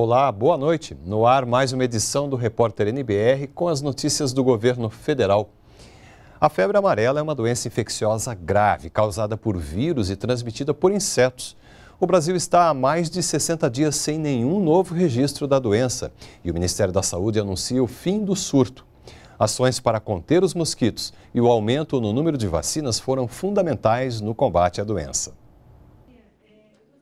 Olá, boa noite. No ar, mais uma edição do Repórter NBR com as notícias do governo federal. A febre amarela é uma doença infecciosa grave causada por vírus e transmitida por insetos. O Brasil está há mais de 60 dias sem nenhum novo registro da doença e o Ministério da Saúde anuncia o fim do surto. Ações para conter os mosquitos e o aumento no número de vacinas foram fundamentais no combate à doença.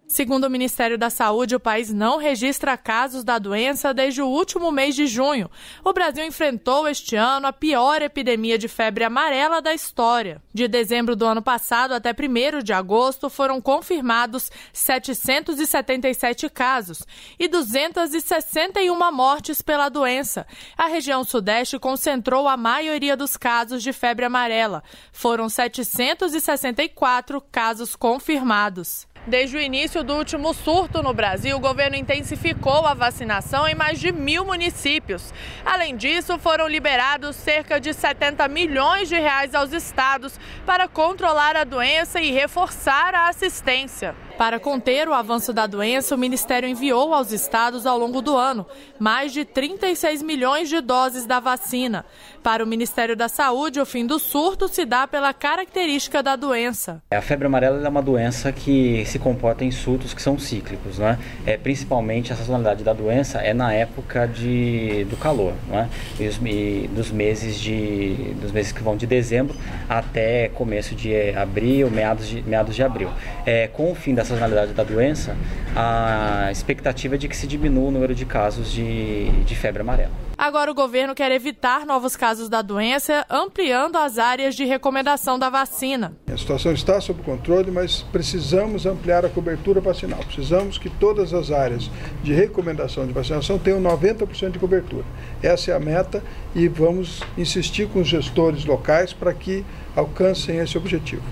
Segundo o Ministério da Saúde, o país não registra casos da doença desde o último mês de junho. O Brasil enfrentou este ano a pior epidemia de febre amarela da história. De dezembro do ano passado até 1 de agosto foram confirmados 777 casos e 261 mortes pela doença. A região Sudeste concentrou a maioria dos casos de febre amarela. Foram 764 casos confirmados. Desde o início do último surto no Brasil, o governo intensificou a vacinação em mais de mil municípios. Além disso, foram liberados cerca de 70 milhões de reais aos estados para controlar a doença e reforçar a assistência. Para conter o avanço da doença, o Ministério enviou aos estados ao longo do ano mais de 36 milhões de doses da vacina. Para o Ministério da Saúde, o fim do surto se dá pela característica da doença. A febre amarela é uma doença que se comporta em surtos que são cíclicos, né? É, principalmente a sazonalidade da doença é na época de, do calor, né? E, os, e dos meses de dos meses que vão de dezembro até começo de eh, abril, meados de, meados de abril. É, com o fim da sazonalidade da doença, a expectativa é de que se diminua o número de casos de, de febre amarela. Agora o governo quer evitar novos casos da doença, ampliando as áreas de recomendação da vacina. A situação está sob controle, mas precisamos ampliar a cobertura vacinal. Precisamos que todas as áreas de recomendação de vacinação tenham 90% de cobertura. Essa é a meta e vamos insistir com os gestores locais para que alcancem esse objetivo.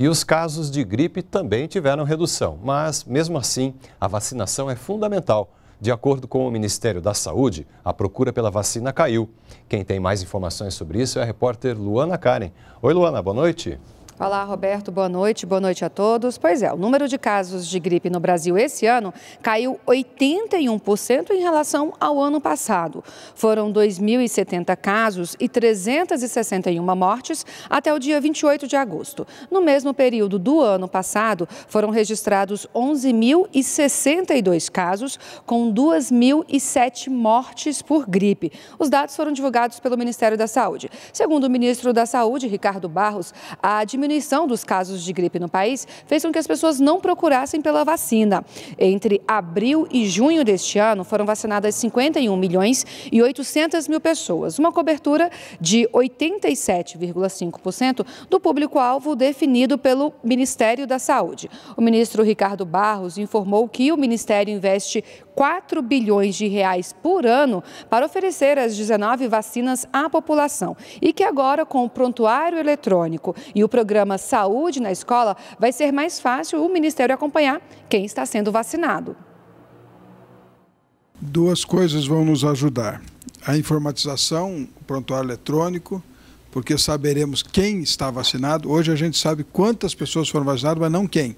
E os casos de gripe também tiveram redução, mas mesmo assim, a vacinação é fundamental. De acordo com o Ministério da Saúde, a procura pela vacina caiu. Quem tem mais informações sobre isso é a repórter Luana Karen. Oi, Luana, boa noite. Olá, Roberto, boa noite, boa noite a todos. Pois é, o número de casos de gripe no Brasil esse ano caiu 81% em relação ao ano passado. Foram 2.070 casos e 361 mortes até o dia 28 de agosto. No mesmo período do ano passado, foram registrados 11.062 casos, com 2.007 mortes por gripe. Os dados foram divulgados pelo Ministério da Saúde. Segundo o ministro da Saúde, Ricardo Barros, a diminuição diminuição dos casos de gripe no país fez com que as pessoas não procurassem pela vacina. Entre abril e junho deste ano, foram vacinadas 51 milhões e 800 mil pessoas, uma cobertura de 87,5% do público-alvo definido pelo Ministério da Saúde. O ministro Ricardo Barros informou que o Ministério investe 4 bilhões de reais por ano para oferecer as 19 vacinas à população e que agora com o prontuário eletrônico e o programa Saúde na Escola vai ser mais fácil o Ministério acompanhar quem está sendo vacinado. Duas coisas vão nos ajudar. A informatização, o prontuário eletrônico, porque saberemos quem está vacinado. Hoje a gente sabe quantas pessoas foram vacinadas, mas não quem,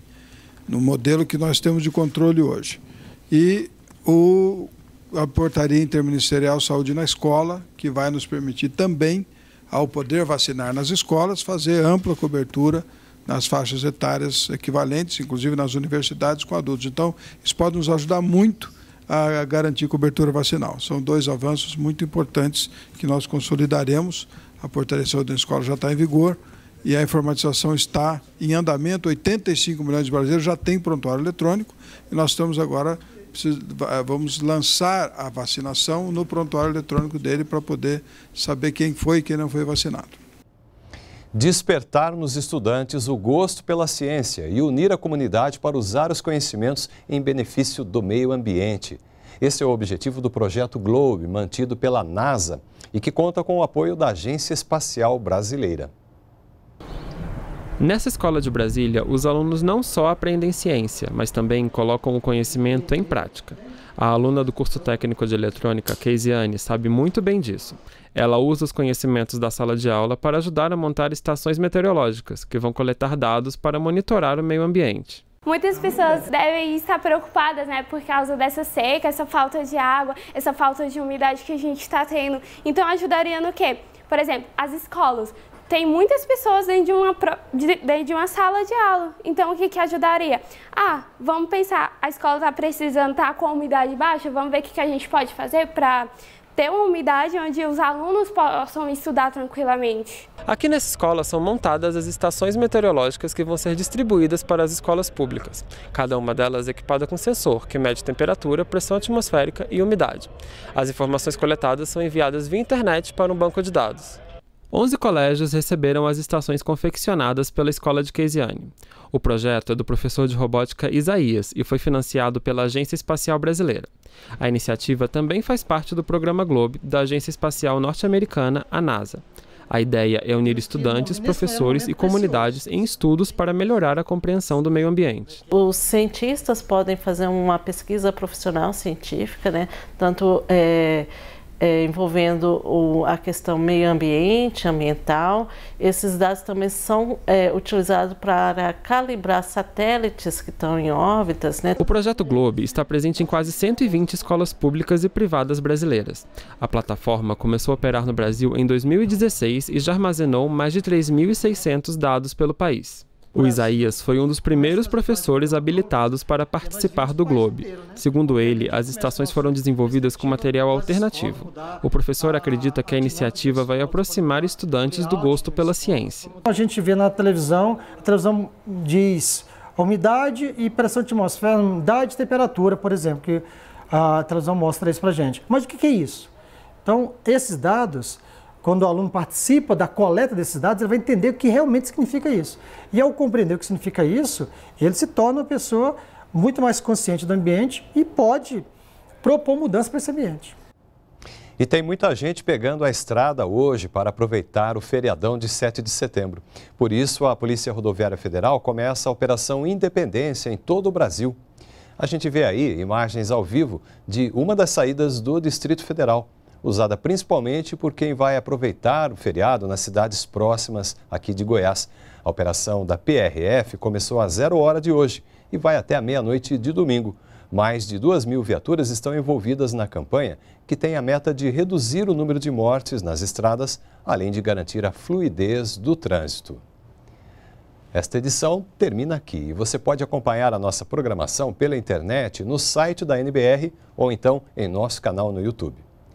no modelo que nós temos de controle hoje. E o, a portaria interministerial saúde na escola, que vai nos permitir também, ao poder vacinar nas escolas, fazer ampla cobertura nas faixas etárias equivalentes, inclusive nas universidades com adultos. Então, isso pode nos ajudar muito a garantir cobertura vacinal. São dois avanços muito importantes que nós consolidaremos. A portaria de saúde na escola já está em vigor e a informatização está em andamento. 85 milhões de brasileiros já têm prontuário eletrônico e nós estamos agora ah, vamos lançar a vacinação no prontuário eletrônico dele para poder saber quem foi e quem não foi vacinado. Despertar nos estudantes o gosto pela ciência e unir a comunidade para usar os conhecimentos em benefício do meio ambiente. Esse é o objetivo do projeto Globe, mantido pela NASA e que conta com o apoio da Agência Espacial Brasileira. Nessa escola de Brasília, os alunos não só aprendem ciência, mas também colocam o conhecimento em prática. A aluna do curso técnico de eletrônica, Keisiane, sabe muito bem disso. Ela usa os conhecimentos da sala de aula para ajudar a montar estações meteorológicas, que vão coletar dados para monitorar o meio ambiente. Muitas pessoas devem estar preocupadas, né, por causa dessa seca, essa falta de água, essa falta de umidade que a gente está tendo. Então, ajudaria no quê? Por exemplo, as escolas tem muitas pessoas dentro de uma, dentro de uma sala de aula. Então, o que, que ajudaria? Ah, vamos pensar, a escola está precisando estar tá com a umidade baixa, vamos ver o que, que a gente pode fazer para ter uma umidade onde os alunos possam estudar tranquilamente. Aqui nessa escola são montadas as estações meteorológicas que vão ser distribuídas para as escolas públicas. Cada uma delas é equipada com sensor, que mede temperatura, pressão atmosférica e umidade. As informações coletadas são enviadas via internet para um banco de dados. 11 colégios receberam as estações confeccionadas pela Escola de Keisiane. O projeto é do professor de robótica Isaías e foi financiado pela Agência Espacial Brasileira. A iniciativa também faz parte do programa Globe da Agência Espacial Norte-Americana, a NASA. A ideia é unir estudantes, professores e comunidades em estudos para melhorar a compreensão do meio ambiente. Os cientistas podem fazer uma pesquisa profissional científica, né? tanto é, é, envolvendo o, a questão meio ambiente, ambiental. Esses dados também são é, utilizados para calibrar satélites que estão em órbitas. Né? O projeto Globe está presente em quase 120 escolas públicas e privadas brasileiras. A plataforma começou a operar no Brasil em 2016 e já armazenou mais de 3.600 dados pelo país. O Isaías foi um dos primeiros professores habilitados para participar do Globe. Segundo ele, as estações foram desenvolvidas com material alternativo. O professor acredita que a iniciativa vai aproximar estudantes do gosto pela ciência. A gente vê na televisão, a televisão diz umidade e pressão atmosférica, umidade e temperatura, por exemplo, que a televisão mostra isso para gente. Mas o que é isso? Então, esses dados quando o aluno participa da coleta desses dados, ele vai entender o que realmente significa isso. E ao compreender o que significa isso, ele se torna uma pessoa muito mais consciente do ambiente e pode propor mudança para esse ambiente. E tem muita gente pegando a estrada hoje para aproveitar o feriadão de 7 de setembro. Por isso, a Polícia Rodoviária Federal começa a Operação Independência em todo o Brasil. A gente vê aí imagens ao vivo de uma das saídas do Distrito Federal usada principalmente por quem vai aproveitar o feriado nas cidades próximas aqui de Goiás. A operação da PRF começou às zero hora de hoje e vai até a meia-noite de domingo. Mais de duas mil viaturas estão envolvidas na campanha, que tem a meta de reduzir o número de mortes nas estradas, além de garantir a fluidez do trânsito. Esta edição termina aqui e você pode acompanhar a nossa programação pela internet no site da NBR ou então em nosso canal no YouTube.